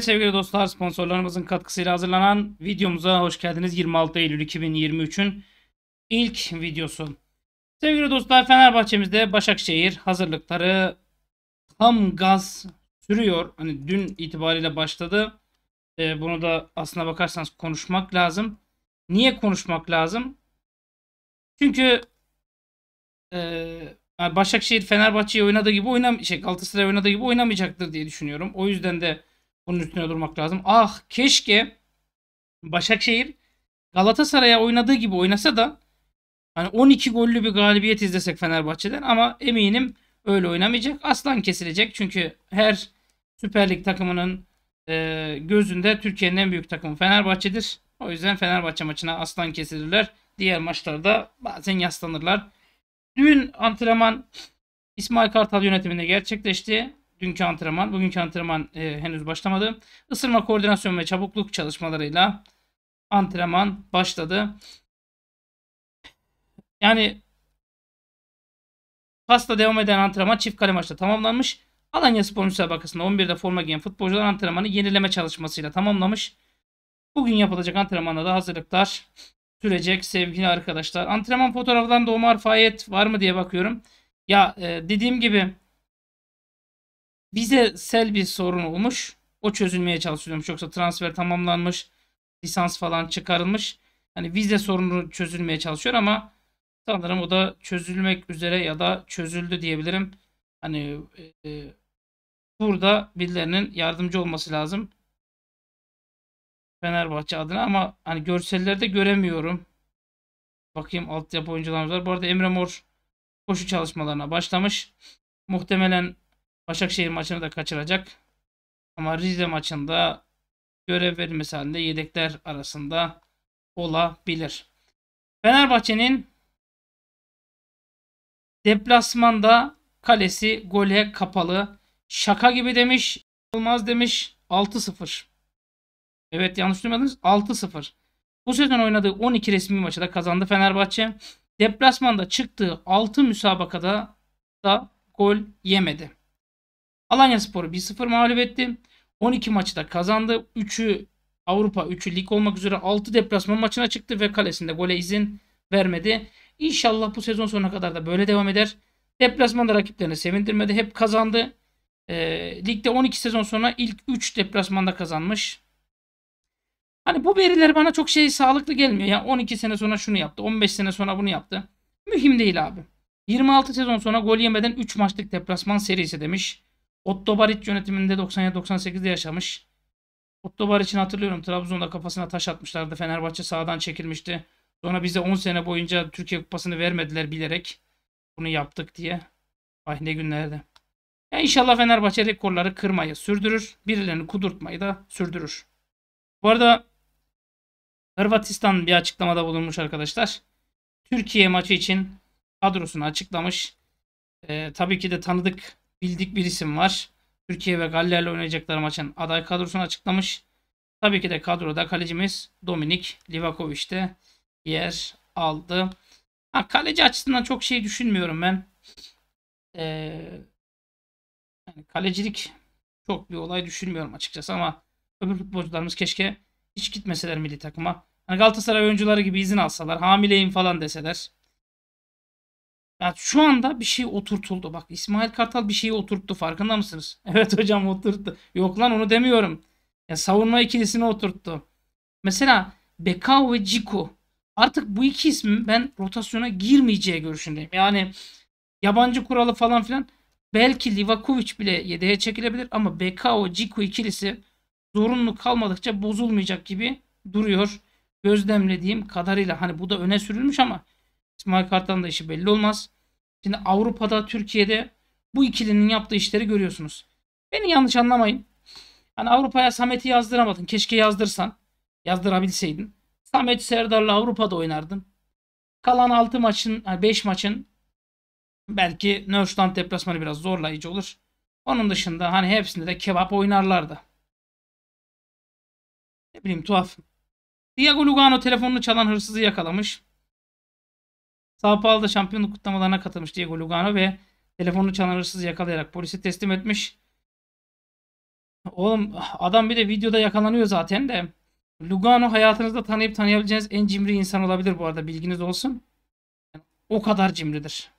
Evet sevgili dostlar sponsorlarımızın katkısıyla hazırlanan videomuza hoş geldiniz. 26 Eylül 2023'ün ilk videosu. Sevgili dostlar Fenerbahçe'mizde Başakşehir hazırlıkları tam gaz sürüyor. Hani dün itibariyle başladı. Ee, bunu da aslına bakarsanız konuşmak lazım. Niye konuşmak lazım? Çünkü e, Başakşehir Fenerbahçe'yi oynadığı gibi oynam şey Galatasaray oynadığı gibi oynamayacaktır diye düşünüyorum. O yüzden de bunun üstüne durmak lazım. Ah keşke Başakşehir Galatasaray'a oynadığı gibi oynasa da hani 12 gollü bir galibiyet izlesek Fenerbahçe'den ama eminim öyle oynamayacak. Aslan kesilecek çünkü her Süper Lig takımının e, gözünde Türkiye'nin en büyük takımı Fenerbahçe'dir. O yüzden Fenerbahçe maçına aslan kesilirler. Diğer maçlarda bazen yaslanırlar. Dün antrenman İsmail Kartal yönetiminde gerçekleşti dünkü antrenman, bugünkü antrenman e, henüz başlamadı. Isırma koordinasyon ve çabukluk çalışmalarıyla antrenman başladı. Yani pasta devam eden antrenman çift kale maçta tamamlanmış. Alanya Spor müsabakasında 11'de forma giyen futbolcular antrenmanı yenileme çalışmasıyla tamamlamış. Bugün yapılacak antrenmanda da hazırlıklar sürecek sevgili arkadaşlar. Antrenman fotoğrafından da Omar Fayet var mı diye bakıyorum. Ya e, dediğim gibi bize sel bir sorun olmuş. O çözülmeye çalışılıyormuş. Yoksa transfer tamamlanmış. Lisans falan çıkarılmış. Hani vize sorunu çözülmeye çalışıyor ama sanırım o da çözülmek üzere ya da çözüldü diyebilirim. Hani e, e, burada birilerinin yardımcı olması lazım. Fenerbahçe adına ama hani görsellerde göremiyorum. Bakayım altyapı oyuncularımız var. Bu arada Emre Mor koşu çalışmalarına başlamış. Muhtemelen Başakşehir maçını da kaçıracak. Ama Rize maçında görev verilmesi halinde yedekler arasında olabilir. Fenerbahçe'nin deplasmanda kalesi gole kapalı. Şaka gibi demiş. Olmaz demiş. 6-0. Evet yanlış duymadınız. 6-0. Bu sezon oynadığı 12 resmi maçı da kazandı Fenerbahçe. Deplasmanda çıktığı 6 müsabakada da gol yemedi. Alanya Sporu 1-0 mağlup etti. 12 maçı da kazandı. 3'ü Avrupa 3'ü lig olmak üzere 6 deplasman maçına çıktı ve kalesinde gole izin vermedi. İnşallah bu sezon sonuna kadar da böyle devam eder. Deplasmanda rakiplerini sevindirmedi. Hep kazandı. E, ligde 12 sezon sonra ilk 3 deplasmanda kazanmış. Hani bu veriler bana çok şey sağlıklı gelmiyor. Yani 12 sene sonra şunu yaptı. 15 sene sonra bunu yaptı. Mühim değil abi. 26 sezon sonra gol yemeden 3 maçlık deplasman serisi demiş. Otto Baric yönetiminde 97-98'de yaşamış. Otto Baric'in hatırlıyorum Trabzon'da kafasına taş atmışlardı. Fenerbahçe sağdan çekilmişti. Sonra bize 10 sene boyunca Türkiye Kupası'nı vermediler bilerek. Bunu yaptık diye. Ay ne günlerdi. Ya inşallah Fenerbahçe rekorları kırmayı sürdürür. Birilerini kudurtmayı da sürdürür. Bu arada Hırvatistan bir açıklamada bulunmuş arkadaşlar. Türkiye maçı için kadrosunu açıklamış. Ee, tabii ki de tanıdık bildik bir isim var. Türkiye ve Galler'le oynayacaklar maçın aday kadrosunu açıklamış. Tabii ki de kadroda kalecimiz Dominik Livakovic de yer aldı. Ha, kaleci açısından çok şey düşünmüyorum ben. Ee, yani kalecilik çok bir olay düşünmüyorum açıkçası ama öbür futbolcularımız keşke hiç gitmeseler milli takıma. Hani Galatasaray oyuncuları gibi izin alsalar, hamileyim falan deseler. Yani şu anda bir şey oturtuldu. Bak İsmail Kartal bir şeyi oturttu farkında mısınız? Evet hocam oturttu. Yok lan onu demiyorum. Ya savunma ikilisini oturttu. Mesela Bekao ve Ciko. Artık bu iki ismin ben rotasyona girmeyeceği görüşündeyim. Yani yabancı kuralı falan filan belki Livakovic bile yedeğe çekilebilir ama Bekao, Ciko ikilisi zorunlu kalmadıkça bozulmayacak gibi duruyor. Gözlemlediğim kadarıyla hani bu da öne sürülmüş ama İsmail Kartal'ın da işi belli olmaz. Şimdi Avrupa'da, Türkiye'de bu ikilinin yaptığı işleri görüyorsunuz. Beni yanlış anlamayın. Hani Avrupa'ya Samet'i yazdıramadın. Keşke yazdırsan. Yazdırabilseydin. Samet Serdar'la Avrupa'da oynardın. Kalan 6 maçın, 5 maçın belki Nörşland deplasmanı biraz zorlayıcı olur. Onun dışında hani hepsinde de kebap oynarlardı. Ne bileyim tuhaf. Diego Lugano telefonunu çalan hırsızı yakalamış. Sao Paulo'da şampiyonluk kutlamalarına katılmış Diego Lugano ve telefonu çalan yakalayarak polisi teslim etmiş. Oğlum adam bir de videoda yakalanıyor zaten de. Lugano hayatınızda tanıyıp tanıyabileceğiniz en cimri insan olabilir bu arada bilginiz olsun. Yani o kadar cimridir.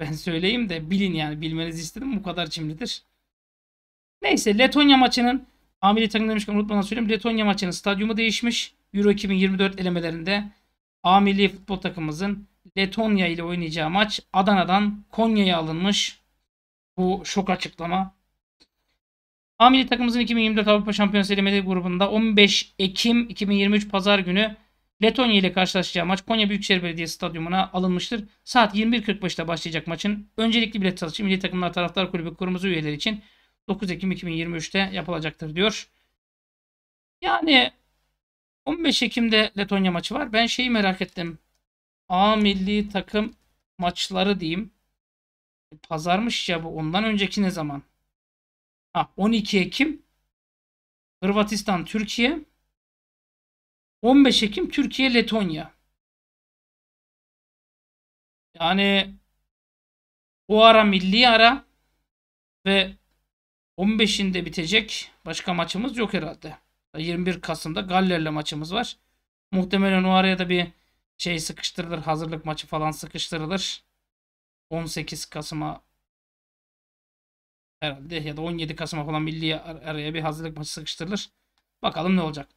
Ben söyleyeyim de bilin yani bilmenizi istedim bu kadar cimridir. Neyse Letonya maçının amiri takım demişken unutmadan söyleyeyim. Letonya maçının stadyumu değişmiş. Euro 2024 elemelerinde A milli futbol takımımızın Letonya ile oynayacağı maç Adana'dan Konya'ya alınmış. Bu şok açıklama. A milli takımımızın 2024 Avrupa Şampiyonası elemeli grubunda 15 Ekim 2023 Pazar günü Letonya ile karşılaşacağı maç Konya Büyükşehir Belediyesi Stadyumuna alınmıştır. Saat 21.45'te başlayacak maçın öncelikli bilet satışı Milli Takımlar Taraftar Kulübü Kırmızı üyeleri için 9 Ekim 2023'te yapılacaktır diyor. Yani 15 Ekim'de Letonya maçı var. Ben şeyi merak ettim. A milli takım maçları diyeyim. Pazarmış ya bu. Ondan önceki ne zaman? Ha 12 Ekim Hırvatistan Türkiye 15 Ekim Türkiye Letonya. Yani o ara milli ara ve 15'inde bitecek başka maçımız yok herhalde. 21 Kasım'da Galler'le maçımız var. Muhtemelen o araya da bir şey sıkıştırılır. Hazırlık maçı falan sıkıştırılır. 18 Kasım'a herhalde ya da 17 Kasım'a falan milli araya bir hazırlık maçı sıkıştırılır. Bakalım ne olacak.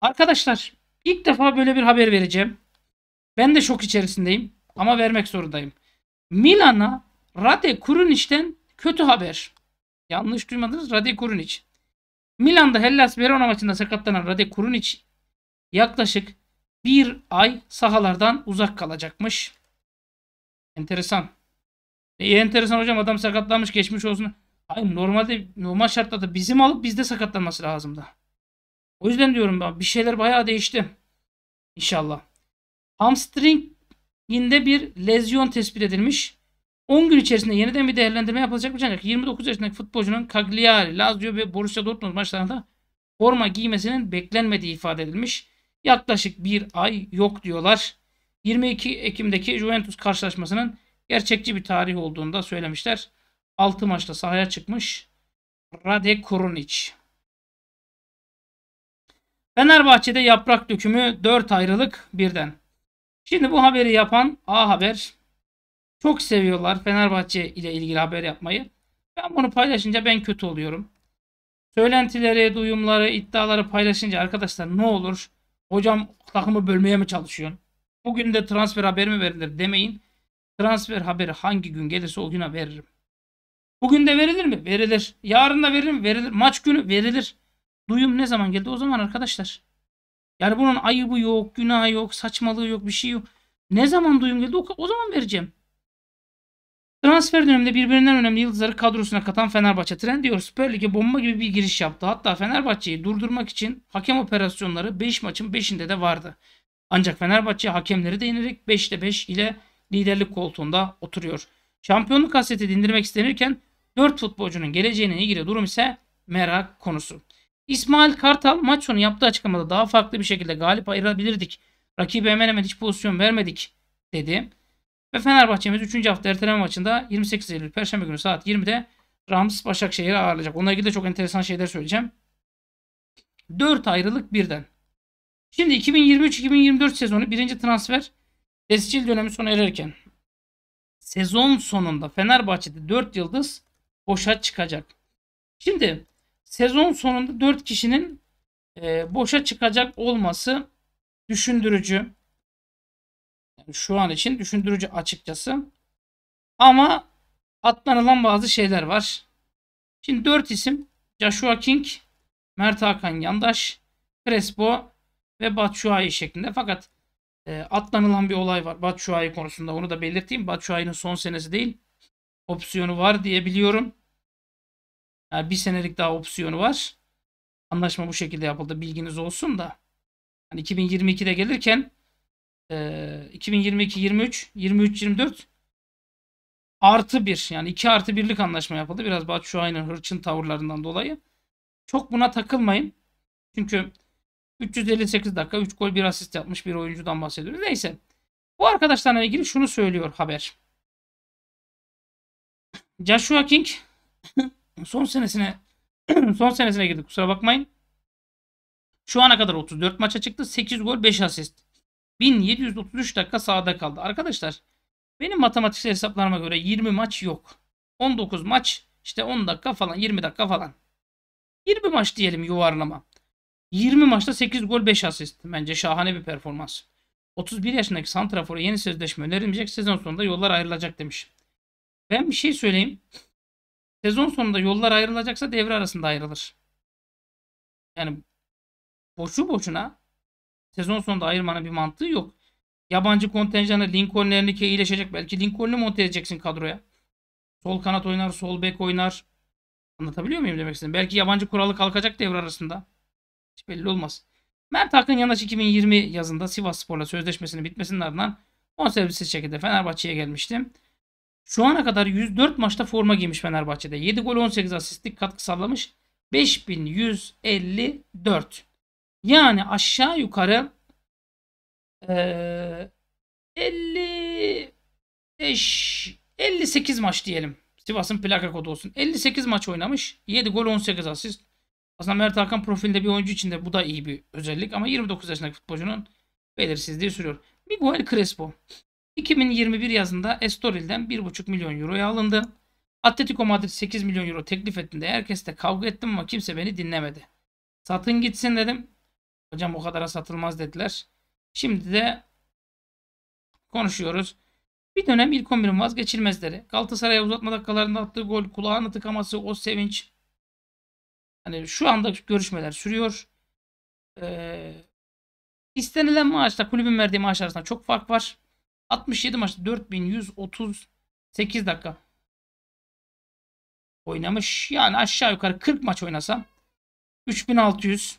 Arkadaşlar ilk defa böyle bir haber vereceğim. Ben de şok içerisindeyim ama vermek zorundayım. Milan'a Rade Kurunić'ten kötü haber. Yanlış duymadınız Rade Kurunić. Milan'da Hellas Verona maçında sakatlanan Rade Kurunic yaklaşık bir ay sahalardan uzak kalacakmış. Enteresan. E, enteresan hocam adam sakatlanmış geçmiş olsun. Hayır normalde normal şartlarda bizim alıp bizde sakatlanması lazım O yüzden diyorum ben bir şeyler bayağı değişti. İnşallah. Hamstring'inde bir lezyon tespit edilmiş. 10 gün içerisinde yeniden bir değerlendirme yapılacak mı? Ancak 29 yaşındaki futbolcunun Cagliari, Lazio ve Borussia Dortmund maçlarında forma giymesinin beklenmediği ifade edilmiş. Yaklaşık bir ay yok diyorlar. 22 Ekim'deki Juventus karşılaşmasının gerçekçi bir tarih olduğunu da söylemişler. 6 maçta sahaya çıkmış. Rade Kurunic. Fenerbahçe'de yaprak dökümü 4 ayrılık birden. Şimdi bu haberi yapan A Haber çok seviyorlar Fenerbahçe ile ilgili haber yapmayı. Ben bunu paylaşınca ben kötü oluyorum. Söylentileri, duyumları, iddiaları paylaşınca arkadaşlar ne olur? Hocam takımı bölmeye mi çalışıyorsun? Bugün de transfer haberi mi verilir demeyin. Transfer haberi hangi gün gelirse o güne veririm. Bugün de verilir mi? Verilir. Yarın da verilir mi? Verilir. Maç günü verilir. Duyum ne zaman geldi? O zaman arkadaşlar. Yani bunun ayıbı yok, günahı yok, saçmalığı yok, bir şey yok. Ne zaman duyum geldi? O, o zaman vereceğim. Transfer döneminde birbirinden önemli yıldızları kadrosuna katan Fenerbahçe Trendyol Süper Lig'e bomba gibi bir giriş yaptı. Hatta Fenerbahçe'yi durdurmak için hakem operasyonları 5 maçın 5'inde de vardı. Ancak Fenerbahçe hakemleri değinerek yenerek 5'te 5 ile liderlik koltuğunda oturuyor. Şampiyonluk hasreti dindirmek istenirken 4 futbolcunun geleceğine ilgili durum ise merak konusu. İsmail Kartal maç sonu yaptığı açıklamada daha farklı bir şekilde galip ayırabilirdik. Rakibe hemen hemen hiç pozisyon vermedik dedi. Ve Fenerbahçe'miz 3. hafta erteleme maçında 28 Eylül Perşembe günü saat 20'de Rams Başakşehir'i ağırlayacak. Onunla ilgili de çok enteresan şeyler söyleyeceğim. 4 ayrılık birden. Şimdi 2023-2024 sezonu birinci transfer tescil dönemi sona ererken sezon sonunda Fenerbahçe'de 4 yıldız boşa çıkacak. Şimdi sezon sonunda 4 kişinin e, boşa çıkacak olması düşündürücü şu an için düşündürücü açıkçası. Ama atlanılan bazı şeyler var. Şimdi 4 isim Joshua King, Mert Hakan Yandaş, Crespo ve Batshuayi şeklinde. Fakat e, atlanılan bir olay var Batshuayi konusunda. Onu da belirteyim. Batshuayi'nin son senesi değil. Opsiyonu var diyebiliyorum. Yani bir senelik daha opsiyonu var. Anlaşma bu şekilde yapıldı. Bilginiz olsun da. Hani 2022'de gelirken 2022 23 23 24 artı 1 yani 2 artı 1'lik anlaşma yapıldı. Biraz Batu Şuay'ın hırçın tavırlarından dolayı. Çok buna takılmayın. Çünkü 358 dakika 3 gol 1 asist yapmış bir oyuncudan bahsediyoruz. Neyse. Bu arkadaşlarla ilgili şunu söylüyor haber. Joshua King son senesine son senesine girdi kusura bakmayın. Şu ana kadar 34 maça çıktı. 8 gol 5 asist. 1733 dakika sahada kaldı. Arkadaşlar benim matematiksel hesaplarıma göre 20 maç yok. 19 maç işte 10 dakika falan 20 dakika falan. 20 maç diyelim yuvarlama. 20 maçta 8 gol 5 asist. Bence şahane bir performans. 31 yaşındaki Santrafor'a yeni sözleşme önerilmeyecek. Sezon sonunda yollar ayrılacak demiş. Ben bir şey söyleyeyim. Sezon sonunda yollar ayrılacaksa devre arasında ayrılır. Yani boşu boşuna sezon sonunda ayırmanın bir mantığı yok. Yabancı kontenjanı Lincoln Ernike iyileşecek. Belki Lincoln'u monte edeceksin kadroya. Sol kanat oynar, sol bek oynar. Anlatabiliyor muyum demek istedim? Belki yabancı kuralı kalkacak devre arasında. Hiç belli olmaz. Mert Hakan Yanaş 2020 yazında Sivas Spor'la sözleşmesinin bitmesinin ardından 10 servisi şekilde Fenerbahçe'ye gelmiştim. Şu ana kadar 104 maçta forma giymiş Fenerbahçe'de. 7 gol 18 asistlik katkı sağlamış. 5154. Yani aşağı yukarı e, 55 58 maç diyelim. Sivas'ın plaka kodu olsun. 58 maç oynamış. 7 gol 18 asist. Aslında Mert Hakan profilinde bir oyuncu için de bu da iyi bir özellik. Ama 29 yaşındaki futbolcunun belirsizliği sürüyor. Miguel Crespo. 2021 yazında Estoril'den 1,5 milyon euroya alındı. Atletico Madrid 8 milyon euro teklif ettiğinde herkeste kavga ettim ama kimse beni dinlemedi. Satın gitsin dedim. Hocam o kadara satılmaz dediler. Şimdi de konuşuyoruz. Bir dönem ilk 11'in vazgeçilmezleri. Galatasaray'a uzatma dakikalarında attığı gol, kulağını tıkaması, o sevinç. Hani şu anda görüşmeler sürüyor. Ee, istenilen maaşla kulübün verdiği maaş arasında çok fark var. 67 maçta 4138 dakika oynamış. Yani aşağı yukarı 40 maç oynasam 3600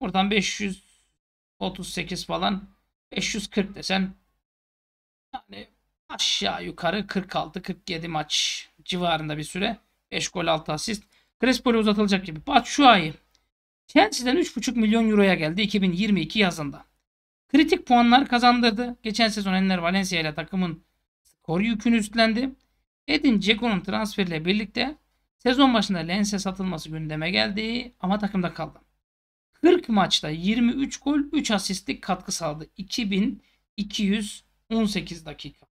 Buradan 538 falan 540 desen yani aşağı yukarı 46-47 maç civarında bir süre. 5 gol 6 asist. Crespo uzatılacak gibi. Bak şu Batshuayi. Chelsea'den 3,5 milyon euroya geldi 2022 yazında. Kritik puanlar kazandırdı. Geçen sezon Enner Valencia ile takımın skor yükünü üstlendi. Edin Dzeko'nun transferiyle birlikte sezon başında Lens'e satılması gündeme geldi ama takımda kaldı. 40 maçta 23 gol 3 asistlik katkı sağladı. 2218 dakika.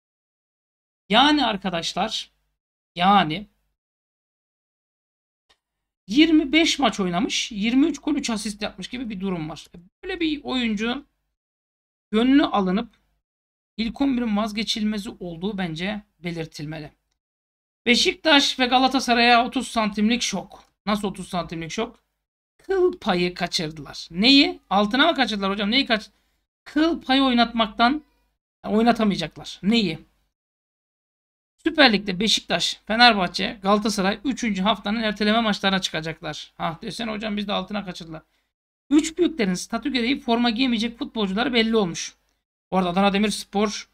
Yani arkadaşlar yani 25 maç oynamış 23 gol 3 asist yapmış gibi bir durum var. Böyle bir oyuncunun gönlü alınıp ilk 11'in vazgeçilmezi olduğu bence belirtilmeli. Beşiktaş ve Galatasaray'a 30 santimlik şok. Nasıl 30 santimlik şok? kıl payı kaçırdılar. Neyi? Altına mı kaçırdılar hocam? Neyi kaç? Kıl payı oynatmaktan oynatamayacaklar. Neyi? Süper Lig'de Beşiktaş, Fenerbahçe, Galatasaray 3. haftanın erteleme maçlarına çıkacaklar. Ha desene hocam biz de altına kaçırdılar. Üç büyüklerin statü gereği forma giyemeyecek futbolcular belli olmuş. Orada Adana Demirspor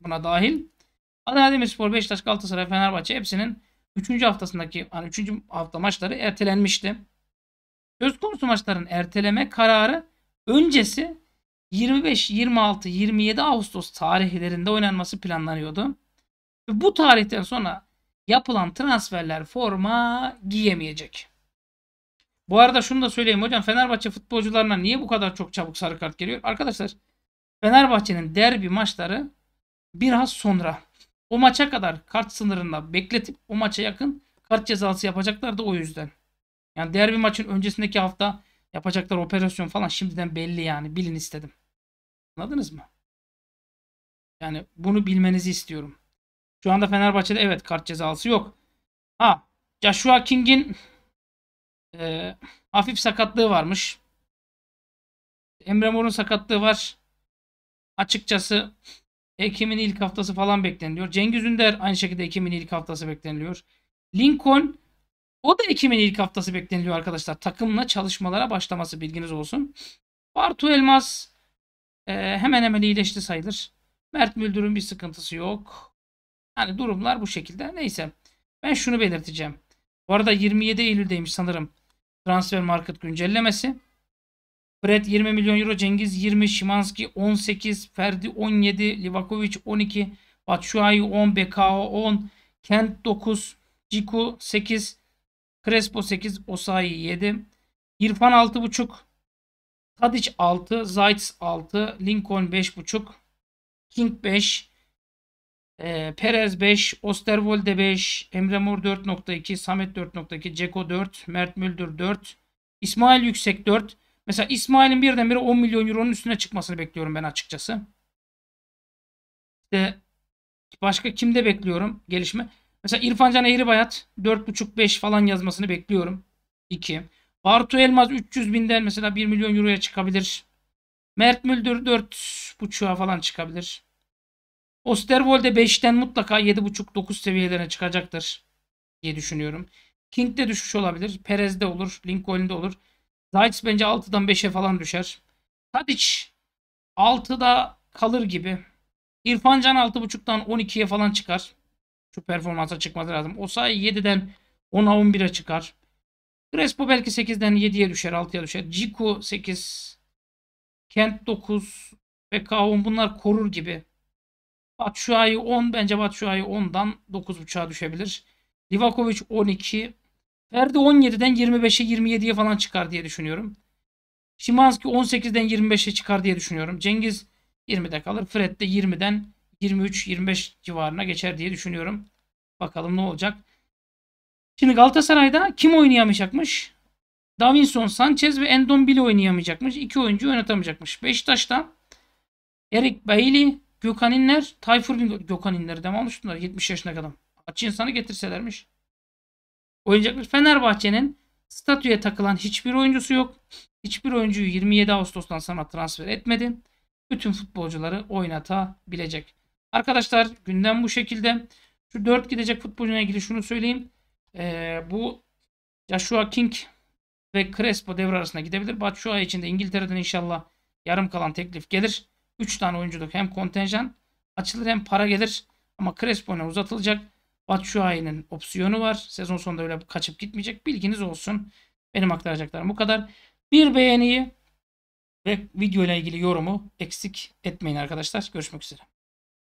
buna dahil. Adana Demirspor, Beşiktaş, Galatasaray, Fenerbahçe hepsinin 3. haftasındaki hani 3. hafta maçları ertelenmişti. Söz konusu maçların erteleme kararı öncesi 25, 26, 27 Ağustos tarihlerinde oynanması planlanıyordu. Ve bu tarihten sonra yapılan transferler forma giyemeyecek. Bu arada şunu da söyleyeyim hocam Fenerbahçe futbolcularına niye bu kadar çok çabuk sarı kart geliyor? Arkadaşlar Fenerbahçe'nin derbi maçları biraz sonra o maça kadar kart sınırında bekletip o maça yakın kart cezası yapacaklardı o yüzden. Yani derbi maçın öncesindeki hafta yapacaklar operasyon falan şimdiden belli yani. Bilin istedim. Anladınız mı? Yani bunu bilmenizi istiyorum. Şu anda Fenerbahçe'de evet kart cezası yok. Ha Joshua King'in e, hafif sakatlığı varmış. Emre Mor'un sakatlığı var. Açıkçası Ekim'in ilk haftası falan bekleniliyor. Cengiz Ünder aynı şekilde Ekim'in ilk haftası bekleniliyor. Lincoln o da Ekim'in ilk haftası bekleniliyor arkadaşlar. Takımla çalışmalara başlaması bilginiz olsun. Bartu Elmas e, hemen hemen iyileşti sayılır. Mert Müldür'ün bir sıkıntısı yok. Yani durumlar bu şekilde. Neyse. Ben şunu belirteceğim. Bu arada 27 Eylül'deymiş sanırım. Transfer market güncellemesi. Fred 20 milyon euro, Cengiz 20, Şimanski 18, Ferdi 17, Livakovic 12, Batshuayi 10, Bekao 10, Kent 9, Ciku 8, Crespo 8, Osayi 7, İrfan 6.5, Tadic 6, Zayt's 6, Lincoln 5.5, King 5, e, Perez 5, Osterwolde 5, Emre Mor 4.2, Samet 4.2, Ceko 4, Mert Müldür 4, İsmail Yüksek 4. Mesela İsmail'in birdenbire 10 milyon euronun üstüne çıkmasını bekliyorum ben açıkçası. İşte başka kimde bekliyorum gelişme? Mesela İrfancan Eğribayat 4.5-5 falan yazmasını bekliyorum. 2. Bartu Elmaz 300 binden mesela 1 milyon euroya çıkabilir. Mert Müldür 4.5'a falan çıkabilir. Osterwold'e 5'ten mutlaka 7.5-9 seviyelerine çıkacaktır diye düşünüyorum. King'de düşüş olabilir. Perez'de olur. Lincoln'de olur. Zayt's bence 6'dan 5'e falan düşer. Tadic 6'da kalır gibi. İrfan Can 6.5'dan 12'ye falan çıkar. Şu performansa çıkması lazım. O sayı 7'den 10'a 11'e çıkar. Crespo belki 8'den 7'ye düşer, 6'ya düşer. Ciku 8, Kent 9 ve Kavun bunlar korur gibi. Batshuayi 10 bence Batshuayi 10'dan 9.5'a düşebilir. Livakovic 12, Ferdi 17'den 25'e 27'ye falan çıkar diye düşünüyorum. Şimanski 18'den 25'e çıkar diye düşünüyorum. Cengiz 20'de kalır. Fred de 20'den 23-25 civarına geçer diye düşünüyorum. Bakalım ne olacak. Şimdi Galatasaray'da kim oynayamayacakmış? Davinson Sanchez ve Endombele oynayamayacakmış. İki oyuncu oynatamayacakmış. Beşiktaş'ta Erik Bailey, Gökhan İnler, Tayfur Gökhan İnler devam olmuş 70 yaşına kadar. Aç insanı getirselermiş. Oynayacakmış. Fenerbahçe'nin statüye takılan hiçbir oyuncusu yok. Hiçbir oyuncuyu 27 Ağustos'tan sonra transfer etmedi. Bütün futbolcuları oynatabilecek. Arkadaşlar gündem bu şekilde. Şu 4 gidecek futbolcuna ilgili şunu söyleyeyim. Ee, bu Joshua King ve Crespo devre arasında gidebilir. Batshuayi için de İngiltere'den inşallah yarım kalan teklif gelir. 3 tane oyunculuk hem kontenjan açılır hem para gelir. Ama Crespo'na uzatılacak. Batshuayi'nin opsiyonu var. Sezon sonunda öyle kaçıp gitmeyecek. Bilginiz olsun. Benim aktaracaklarım bu kadar. Bir beğeniyi ve video ile ilgili yorumu eksik etmeyin arkadaşlar. Görüşmek üzere.